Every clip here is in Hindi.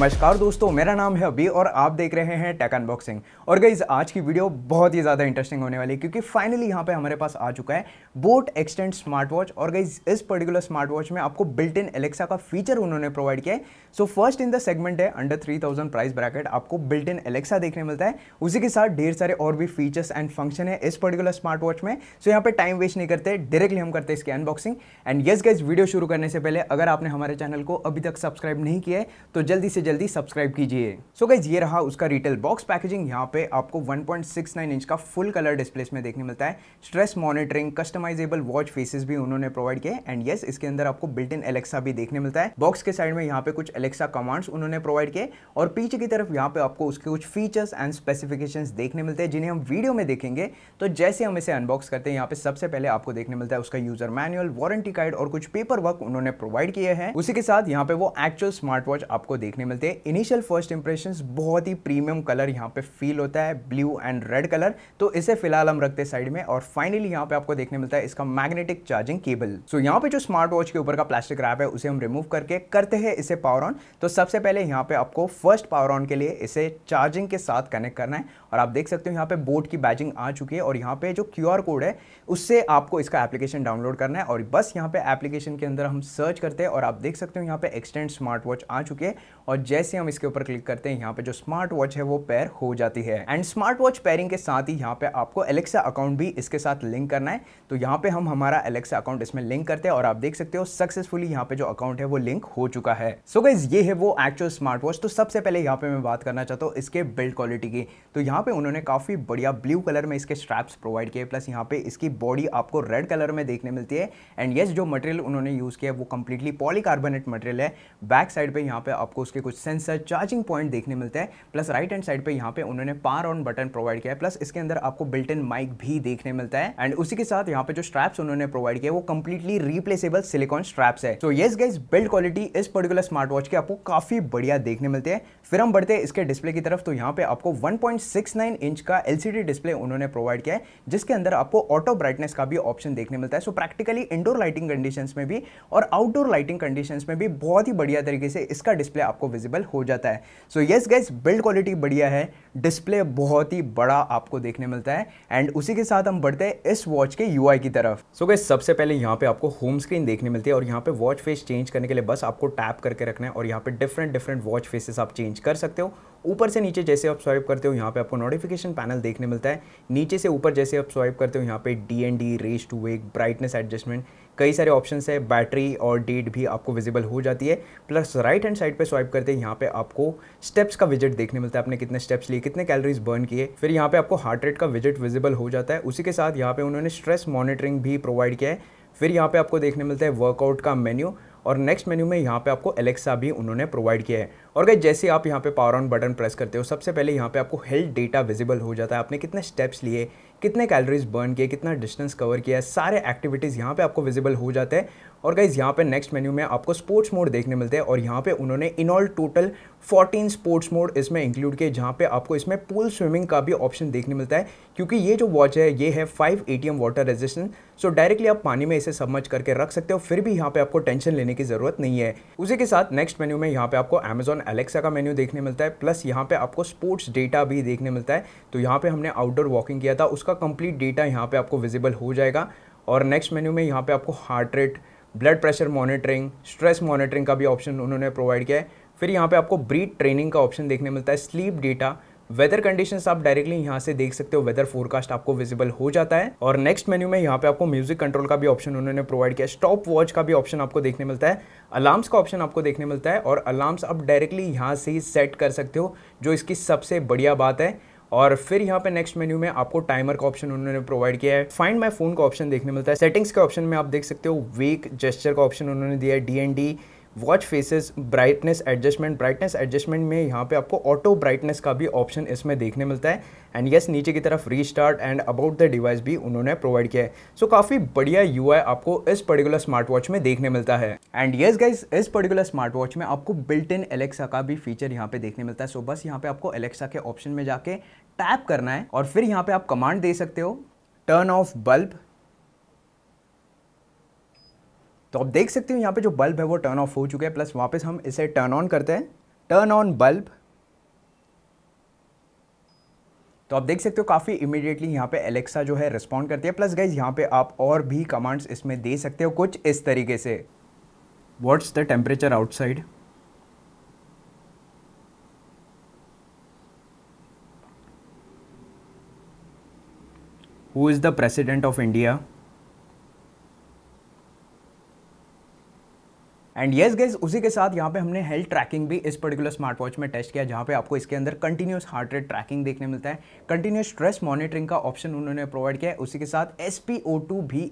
नमस्कार दोस्तों मेरा नाम है अभी और आप देख रहे हैं टेक अनबॉक्सिंग और गईज आज की वीडियो बहुत ही ज़्यादा इंटरेस्टिंग होने वाली है क्योंकि फाइनली यहाँ पे हमारे पास आ चुका है बोट एक्सटेंड स्मार्ट वॉच और गईज इस पर्टिकुलर स्मार्ट वॉच में आपको बिल्ट इन एलेक्सा का फीचर उन्होंने प्रोवाइड किया है so first in the segment है अंडर थ्री प्राइस ब्रैकेट आपको बिल्ट इन एलेक्सा देखने मिलता है उसी के साथ ढेर सारे और भी फीचर्स एंड फंक्शन है इस पर्टिकुलर स्मार्ट वॉच में सो यहाँ पर टाइम वेस्ट नहीं करते डायरेक्टली हम करते हैं इसकी unboxing and yes guys video शुरू करने से पहले अगर आपने हमारे चैनल को अभी तक सब्सक्राइब नहीं किया है तो जल्दी से जल्दी सब्सक्राइब कीजिए सो गाइज ये रहा उसका रिटेल बॉक्स पैकेजिंग यहाँ पे आपको 1.69 इंच का फुल कलर डिस्प्ले में देखने मिलता है stress monitoring customisable watch faces भी उन्होंने प्रोवाइड किए एंड यस इसके अंदर आपको बिल्ट इन एलेक्सा भी देखने मिलता है बॉक्स के साइड में यहाँ पे कुछ एलेक्सा कमांड्स उन्होंने प्रोवाइड किए और पीछे की तरफ यहाँ पे आपको उसके कुछ फीचर्स एंड स्पेसिफिकेशन देखने मिलते हैं जिन्हें हम वीडियो में देखेंगे तो जैसे हम इसे अनबॉक्स करते हैं यहाँ पे सबसे पहले आपको देखने मिलता है उसका यूजर मैनुअल वारंटी कार्ड और कुछ पेपर वर्क उन्होंने प्रोवाइड किया है उसी के साथ यहाँ पे वो एक्चुअल स्मार्ट वॉच आपको देखने मिलता चलते हैं इनिशियल फर्स्ट इंप्रेशन बहुत ही प्रीमियम कलर यहाँ पे फील होता है ब्लू एंड रेड कलर तो इसे फिलहाल हम रखते हैं साइड में और फाइनली यहाँ पे आपको देखने मिलता है इसका magnetic charging cable so so, यहाँ पे जो स्मार्ट वॉच के ऊपर का प्लास्टिक रैप है उसे हम रिमूव करके करते हैं इसे पावर ऑन तो सबसे पहले यहाँ पे आपको फर्स्ट पावर ऑन के लिए इसे चार्जिंग के साथ कनेक्ट करना है और आप देख सकते हो यहाँ पे बोर्ड की बैजिंग आ चुकी है और यहाँ पे जो क्यू कोड है उससे आपको इसका एप्लीकेशन डाउनलोड करना है और बस यहाँ पे एप्लीकेशन के अंदर हम सर्च करते हैं और आप देख सकते हो यहाँ पे एक्सटेंड स्मार्ट वॉच आ चुकी है और जैसे हम इसके ऊपर क्लिक करते हैं यहाँ पे जो स्मार्ट वॉच है वो पेयर हो जाती है एंड स्मार्ट वॉच पेयरिंग के साथ ही यहाँ पे आपको एलेक्सा अकाउंट भी इसके साथ लिंक करना है तो यहाँ पे हम हमारा एलेक्सा अकाउंट इसमें लिंक करते हैं और आप देख सकते हो सक्सेसफुली यहाँ पे जो अकाउंट है वो लिंक हो चुका है सो so गाइज ये है वो एक्चुअल स्मार्ट वॉच तो सबसे पहले यहाँ पे मैं बात करना चाहता हूँ इसके बिल्ड क्वालिटी की तो यहाँ यहाँ पे उन्होंने काफ़ी बढ़िया ब्लू कलर में इसके स्ट्रैप्स प्रोवाइड किए प्लस यहाँ पे इसकी बॉडी आपको रेड कलर में देखने मिलती है एंड येस जो मटेरियल उन्होंने यूज़ किया है वो कम्प्लीटली पॉलीकार्बोनेट मटेरियल है बैक साइड पर यहाँ पे आपको उसके कुछ सेंसर चार्जिंग पॉइंट देखने मिलते हैं प्लस राइट हैंड साइड पर यहाँ पे उन्होंने पार ऑन बटन प्रोवाइड किया है प्लस इसके अंदर आपको बिल्ट इन माइक भी देखने मिलता है एंड उसी के साथ यहाँ पे जो स्ट्रैप्स उन्होंने प्रोवाइड किया वो कम्प्लीटली रिप्लेसेबल सिलिकॉन स्ट्रैप्स है so yes guys build quality इस पर्टिकुलर स्मार्ट वॉच के आपको काफ़ी बढ़िया देखने मिलते हैं फिर हम बढ़ते हैं इसके डिस्प्ले की तरफ तो यहाँ पे आपको 1.6 6.9 इंच का एलसीडी डिस्प्ले उन्होंने प्रोवाइड किया है जिसके अंदर आपको ऑटो ब्राइटनेस का भी ऑप्शन देखने मिलता है so practically indoor lighting conditions में भी और आउटडोर लाइटिंग कंडीशंस में भी बहुत ही बढ़िया तरीके से इसका डिस्प्ले आपको विजिबल हो जाता है so yes guys build quality बढ़िया है डिस्प्ले बहुत ही बड़ा आपको देखने मिलता है एंड उसी के साथ हम बढ़ते हैं इस वॉच के यू की तरफ सो so सबसे पहले यहाँ पे आपको होम स्क्रीन देखने मिलती है और यहाँ पे वॉच फेस चेंज करने के लिए बस आपको टैप करके रखना है और यहाँ पे डिफरेंट डिफरेंट वॉच फेसेस आप चेंज कर सकते हो ऊपर से नीचे जैसे आप स्वाइप करते हो यहाँ पे आपको नोटिफिकेशन पैनल देखने मिलता है नीचे से ऊपर जैसे आप स्वाइप करते हो यहाँ पे D N D raise to wake brightness adjustment कई सारे ऑप्शन है बैटरी और डेट भी आपको विजिबल हो जाती है प्लस राइट हैंड साइड पर स्वाइप करते हैं यहाँ पे आपको स्टेप्स का विजिट देखने मिलता है आपने कितने स्टेप्स लिए कितने कैलोरीज बर्न किए फिर यहाँ पे आपको हार्ट रेट का विजिट विजिबल हो जाता है उसी के साथ यहाँ पे उन्होंने स्ट्रेस मॉनिटरिंग भी प्रोवाइड किया है फिर यहाँ पे आपको देखने मिलता है वर्कआउट का मेन्यू और नेक्स्ट मेन्यू में यहाँ पे आपको एलेक्सा भी उन्होंने प्रोवाइड किया है और गई जैसे आप यहाँ पे पावर ऑन बटन प्रेस करते हो सबसे पहले यहाँ पे आपको हेल्थ डेटा विजिबल हो जाता है आपने कितने स्टेप्स लिए कितने कैलोरीज बर्न किए कितना डिस्टेंस कवर किया सारे एक्टिविटीज़ यहाँ पे आपको विजिबल हो जाते हैं और गाइज यहाँ पे नेक्स्ट मेन्यू में आपको स्पोर्ट्स मोड देखने मिलते हैं और यहाँ पे उन्होंने in all total 14 sports mode इसमें इंक्लूड किए जहाँ पे आपको इसमें पूल स्विमिंग का भी ऑप्शन देखने मिलता है क्योंकि ये जो वॉच है ये है 5 ATM water resistant so directly आप पानी में इसे सबमर्च करके रख सकते हो फिर भी यहाँ पे आपको टेंशन लेने की जरूरत नहीं है उसी के साथ नेक्स्ट मेन्यू में यहाँ पे आपको अमेजोन अपन एलेक्सा का मेन्यू देखने मिलता है प्लस यहाँ पे आपको स्पोर्ट्स डेटा भी देखने मिलता है तो यहाँ पे हमने आउटडोर वॉकिंग किया था उसका कंप्लीट डेटा यहाँ पे आपको विजिबल हो जाएगा और नेक्स्ट मेन्यू में यहाँ पे आपको heart rate blood pressure monitoring stress monitoring का भी ऑप्शन उन्होंने प्रोवाइड किया है फिर यहाँ पर आपको ब्रीथ ट्रेनिंग का ऑप्शन देखने मिलता है स्लीप डेटा वेदर कंडीशंस आप डायरेक्टली यहाँ से देख सकते हो वेदर फोरकास्ट आपको विजिबल हो जाता है और नेक्स्ट मेन्यू में यहाँ पे आपको म्यूजिक कंट्रोल का भी ऑप्शन उन्होंने प्रोवाइड किया स्टॉप वॉच का भी ऑप्शन आपको देखने मिलता है अलार्म्स का ऑप्शन आपको देखने मिलता है और अलार्म्स आप डायरेक्टली यहाँ से ही सेट कर सकते हो जो इसकी सबसे बढ़िया बात है और फिर यहाँ पे नेक्स्ट मेन्यू में आपको टाइमर का ऑप्शन उन्होंने प्रोवाइड किया है फाइंड माय फोन का ऑप्शन देखने मिलता है सेटिंग्स के ऑप्शन में आप देख सकते हो वेक जेस्चर का ऑप्शन उन्होंने दिया है D N D watch faces brightness adjustment brightness adjustment में यहाँ पे आपको ऑटो ब्राइटनेस का भी ऑप्शन इसमें देखने मिलता है एंड यस yes, नीचे की तरफ restart and about the device भी उन्होंने प्रोवाइड किया है सो so, काफ़ी बढ़िया यू आपको इस पर्टिकुलर स्मार्ट वॉच में देखने मिलता है एंड यस गाइज इस पर्टिकुलर स्मार्ट वॉच में आपको बिल्ट इन एलेक्सा का भी फीचर यहाँ पे देखने मिलता है सो so, बस यहाँ पे आपको एलेक्सा के ऑप्शन में जाके टैप करना है और फिर यहाँ पे आप कमांड दे सकते हो टर्न ऑफ बल्ब तो आप देख सकते हो यहाँ पे जो बल्ब है वो टर्न ऑफ हो चुका है प्लस वापस हम इसे टर्न ऑन करते हैं टर्न ऑन बल्ब तो आप देख सकते हो काफ़ी इमिडिएटली यहाँ पे एलेक्सा जो है रिस्पॉन्ड करती है प्लस गाइज यहाँ पे आप और भी कमांड्स इसमें दे सकते हो कुछ इस तरीके से what's the temperature outside who is the president of India and yes guys उसी के साथ यहाँ पे हमने हेल्थ ट्रैकिंग भी इस पर्टिकुलर स्मार्ट वॉच में टेस्ट किया जहाँ पे आपको इसके अंदर कंटिन्यूस हार्ट रेट ट्रैकिंग देखने मिलता है कंटिन्यूस स्ट्रेस मॉनिटरिंग का ऑप्शन उन्होंने प्रोवाइड किया है उसी के साथ एस भी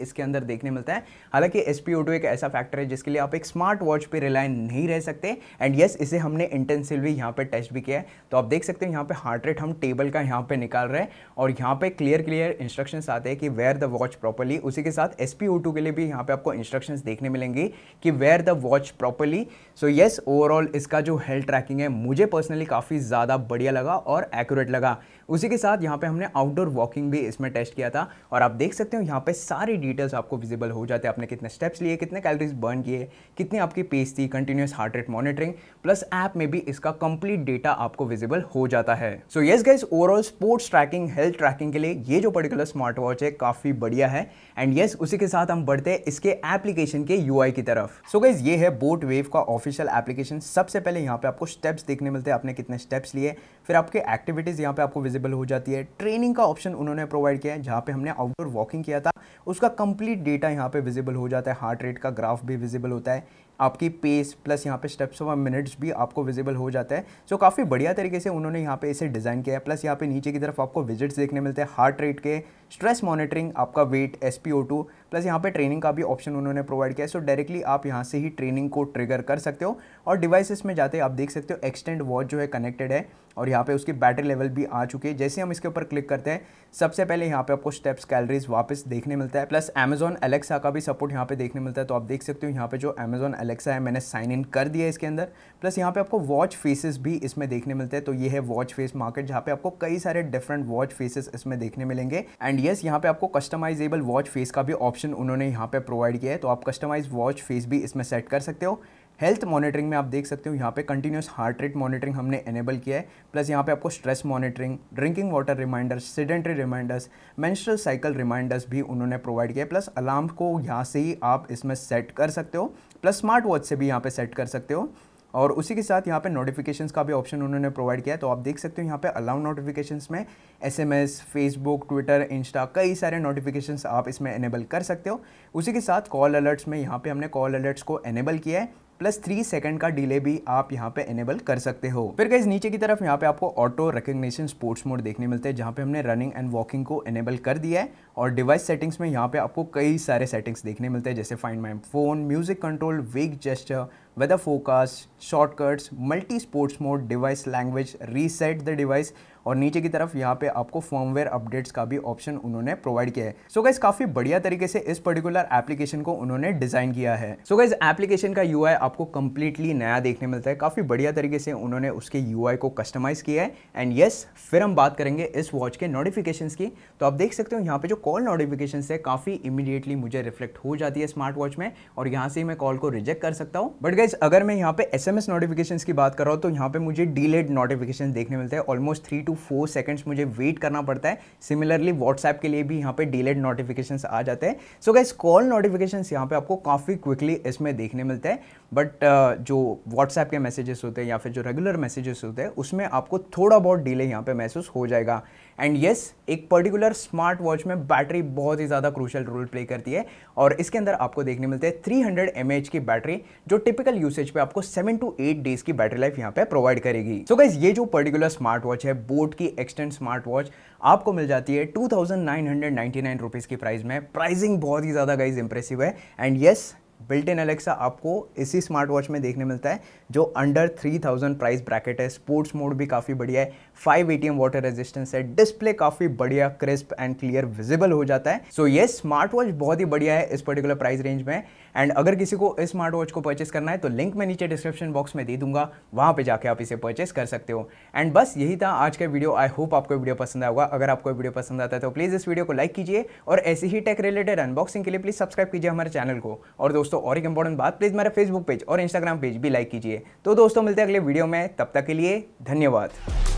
इसके अंदर देखने मिलता है हालांकि एस एक ऐसा फैक्टर है जिसके लिए आप एक स्मार्ट वॉच पर रिलाय नहीं रह सकते एंड येस इसे हमने इंटेंसिवली भी यहाँ पर टेस्ट भी किया है तो आप देख सकते हैं यहाँ पर हार्ट रेट हम टेबल का यहाँ पर निकाल रहे हैं और यहाँ पर क्लियर क्लियर इंस्ट्रक्शन आते हैं कि वेयर द वॉच प्रॉपरली उसी के साथ एस के लिए भी यहाँ पर आपको इंस्ट्रक्शन देखने मिलेंगी कि wear the watch watch properly so yes overall इसका जो हेल्थ ट्रैकिंग है मुझे पर्सनली काफ़ी ज़्यादा बढ़िया लगा और एक्यूरेट लगा उसी के साथ यहाँ पे हमने आउटडोर वॉकिंग भी इसमें टेस्ट किया था और आप देख सकते हो यहाँ पे सारी डिटेल्स आपको विजिबल हो जाते हैं आपने कितने स्टेप्स लिए कितने कैलोरीज बर्न किए कितनी आपकी पेस थी continuous heart rate monitoring plus app में भी इसका कंप्लीट डेटा आपको विजिबल हो जाता है so yes guys overall sports tracking health tracking के लिए ये जो पर्टिकुलर स्मार्ट वॉच है काफ़ी बढ़िया है एंड येस yes, उसी के साथ हम बढ़ते हैं इसके एप्लीकेशन के यू की तरफ सो so गाइज ये है बोट वेव का ऑफिशियल एप्लीकेशन सबसे पहले यहाँ पे आपको स्टेप्स देखने मिलते हैं आपने कितने स्टेप्स लिए फिर आपके एक्टिविटीज़ यहाँ पे आपको विजिबल हो जाती है ट्रेनिंग का ऑप्शन उन्होंने प्रोवाइड किया है जहाँ पे हमने आउटडोर वॉकिंग किया था उसका कंप्लीट डेटा यहाँ पे विजिबल हो जाता है हार्ट रेट का ग्राफ भी विजिबल होता है आपकी पेस प्लस यहाँ पे स्टेप्स ऑफ मिनट्स भी आपको विजिबल हो जाता है सो काफ़ी बढ़िया तरीके से उन्होंने यहाँ पे इसे डिज़ाइन किया है प्लस यहाँ पे नीचे की तरफ आपको विजिट्स देखने मिलते हैं हार्ट रेट के स्ट्रेस मॉनिटरिंग आपका वेट एस प्लस यहाँ पे ट्रेनिंग का भी ऑप्शन उन्होंने प्रोवाइड किया है सो डायरेक्टली आप यहाँ से ही ट्रेनिंग को ट्रिगर कर सकते हो और डिवाइसेस में जाते हैं आप देख सकते हो एक्सटेंड वॉच जो है कनेक्टेड है और यहाँ पे उसकी बैटरी लेवल भी आ चुकी है जैसे हम इसके ऊपर क्लिक करते हैं सबसे पहले यहाँ पे आपको स्टेप्स कैलरीज वापस देखने मिलता है प्लस अमेजॉन एलेक्सा का भी सपोर्ट यहाँ पे देखने मिलता है तो आप देख सकते हो यहाँ पे जो अमेजॉन एलेक्सा है मैंने साइन इन कर दिया इसके अंदर प्लस यहाँ पे आपको वॉच फेसेस भी इसमें देखने मिलते हैं तो ये है वॉच फेस मार्केट जहाँ पे आपको कई सारे डिफरेंट वॉच फेसेस इसमें देखने मिलेंगे एंड येस यहाँ पे आपको कस्टमाइजेबल वॉच फेस का भी ऑप्शन उन्होंने यहाँ पे प्रोवाइड किया है तो आप कस्टमाइज वॉच फेस भी इसमें सेट कर सकते हो हेल्थ मॉनिटरिंग में आप देख सकते हो यहाँ पे कंटिन्यूस हार्ट रेट मॉनिटरिंग हमने एनेबल किया है प्लस यहाँ पे आपको stress monitoring drinking water reminders sedentary reminders menstrual cycle reminders भी उन्होंने प्रोवाइड किया प्लस अलार्म को यहाँ से ही आप इसमें सेट कर सकते हो प्लस स्मार्ट वॉच से भी यहाँ पर सेट कर सकते हो और उसी के साथ यहाँ पे नोटिफिकेशंस का भी ऑप्शन उन्होंने प्रोवाइड किया है तो आप देख सकते हो यहाँ पे अलाउ नोटिफिकेशंस में एसएमएस फेसबुक ट्विटर इंस्टा कई सारे नोटिफिकेशंस आप इसमें एनेबल कर सकते हो उसी के साथ कॉल अलर्ट्स में यहाँ पे हमने कॉल अलर्ट्स को एनेबल किया है प्लस थ्री सेकंड का डिले भी आप यहाँ पे इनेबल कर सकते हो फिर गाइज नीचे की तरफ यहाँ पे आपको ऑटो रिकग्नेशन स्पोर्ट्स मोड देखने मिलते हैं जहाँ पे हमने रनिंग एंड वॉकिंग को इनेबल कर दिया है और डिवाइस सेटिंग्स में यहाँ पे आपको कई सारे सेटिंग्स देखने मिलते हैं जैसे find my phone music control wake gesture weather focus shortcuts multi sports mode device language reset the device और नीचे की तरफ यहाँ पे आपको फॉर्मवेयर अपडेट्स का भी ऑप्शन उन्होंने प्रोवाइड किया है सो so गाइज काफी बढ़िया तरीके से इस पर्टिकुलर एप्लीकेशन को उन्होंने डिजाइन किया है सो गाइज एप्लीकेशन का यू आपको कंप्लीटली नया देखने मिलता है काफी बढ़िया तरीके से उन्होंने उसके यू को कस्टमाइज किया है एंड येस फिर हम बात करेंगे इस वॉच के नोटिफिकेशन की तो आप देख सकते हो यहाँ पे जो कॉल नोटिफिकेशन है काफी इमीडिएटली मुझे रिफ्लेक्ट हो जाती है स्मार्ट वॉच में और यहाँ से मैं कॉल को रिजेक्ट कर सकता हूँ बट गाइज अगर मैं यहाँ पे एस एम नोटिफिकेशन की बात कर रहा हूँ तो यहाँ पे मुझे डिलेड नोटिफिकेशन देखने मिलते हैं almost three two two four seconds मुझे वेट करना पड़ता है सिमिलरली व्हाट्सएप के लिए भी यहाँ पे डिलेड नोटिफिकेशन आ जाते हैं सो गाइज कॉल नोटिफिकेशन यहाँ पे आपको काफ़ी क्विकली इसमें देखने मिलते हैं बट uh, जो व्हाट्सएप के मैसेजेस होते हैं या फिर जो रेगुलर मैसेजेस होते हैं उसमें आपको थोड़ा बहुत डिले यहाँ पर महसूस हो जाएगा एंड येस एक पर्टिकुलर स्मार्ट वॉच में बैटरी बहुत ही ज़्यादा क्रूशल रोल प्ले करती है और इसके अंदर आपको देखने मिलते हैं 300 हंड्रेड की बैटरी जो टिपिकल यूसेज पे आपको 7 टू 8 डेज की बैटरी लाइफ यहाँ पे प्रोवाइड करेगी सो so गाइज ये जो पर्टिकुलर स्मार्ट वॉच है बोट की एक्सटेंड स्मार्ट वॉच आपको मिल जाती है टू थाउजेंड की प्राइस में प्राइसिंग बहुत ही ज़्यादा गाइज इंप्रेसिव है and yes built in Alexa आपको इसी स्मार्ट वॉच में देखने मिलता है जो अंडर 3000 प्राइस ब्रैकेट है स्पोर्ट्स मोड भी काफ़ी बढ़िया है 5 एटीएम वाटर रेजिस्टेंस है डिस्प्ले काफ़ी बढ़िया क्रिस्प एंड क्लियर विजिबल हो जाता है सो ये स्मार्ट वॉच बहुत ही बढ़िया है इस पर्टिकुलर प्राइस रेंज में एंड अगर किसी को इस स्मार्ट वॉच को परचेस करना है तो लिंक मैं नीचे डिस्क्रिप्शन बॉक्स में दे दूंगा वहाँ पर जाकर आप इसे परचेस कर सकते हो एंड बस यही था आज का वीडियो आई होप आपको वीडियो पसंद आएगा अगर आपको वीडियो पसंद आता है तो प्लीज़ इस वीडियो को लाइक कीजिए और ऐसी ही टेक रिलेटेड अनबॉक्सिंग के लिए प्लीज़ सब्सक्राइब कीजिए हमारे चैनल को और दोस्तों दोस्तों और एक इंपॉर्टेंट बात प्लीज़ मेरा फेसबुक पेज और इंस्टाग्राम पेज भी लाइक कीजिए तो दोस्तों मिलते हैं अगले वीडियो में तब तक के लिए धन्यवाद